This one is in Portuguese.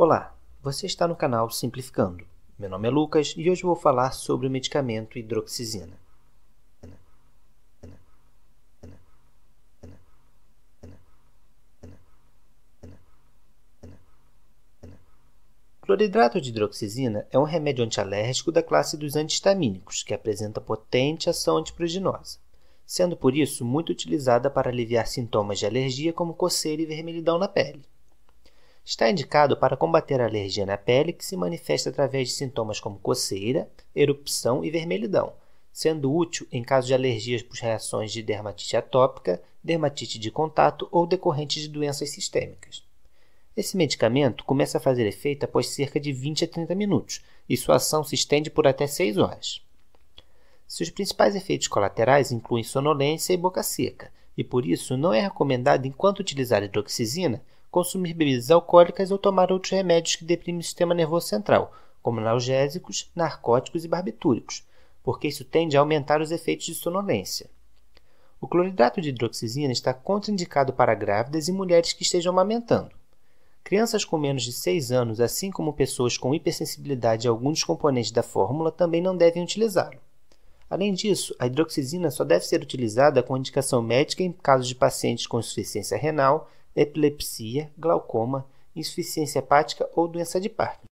Olá, você está no canal Simplificando. Meu nome é Lucas e hoje vou falar sobre o medicamento hidroxizina. Cloridrato de hidroxizina é um remédio antialérgico da classe dos antihistamínicos, que apresenta potente ação antipruriginosa, sendo por isso muito utilizada para aliviar sintomas de alergia como coceira e vermelhidão na pele. Está indicado para combater a alergia na pele que se manifesta através de sintomas como coceira, erupção e vermelhidão, sendo útil em caso de alergias por reações de dermatite atópica, dermatite de contato ou decorrentes de doenças sistêmicas. Esse medicamento começa a fazer efeito após cerca de 20 a 30 minutos e sua ação se estende por até 6 horas. Seus principais efeitos colaterais incluem sonolência e boca seca, e por isso não é recomendado enquanto utilizar hidroxizina consumir bebidas alcoólicas ou tomar outros remédios que deprimem o sistema nervoso central, como analgésicos, narcóticos e barbitúricos, porque isso tende a aumentar os efeitos de sonolência. O cloridrato de hidroxizina está contraindicado para grávidas e mulheres que estejam amamentando. Crianças com menos de 6 anos, assim como pessoas com hipersensibilidade a alguns componentes da fórmula, também não devem utilizá-lo. Além disso, a hidroxizina só deve ser utilizada com indicação médica em casos de pacientes com insuficiência renal, epilepsia, glaucoma, insuficiência hepática ou doença de Parkinson.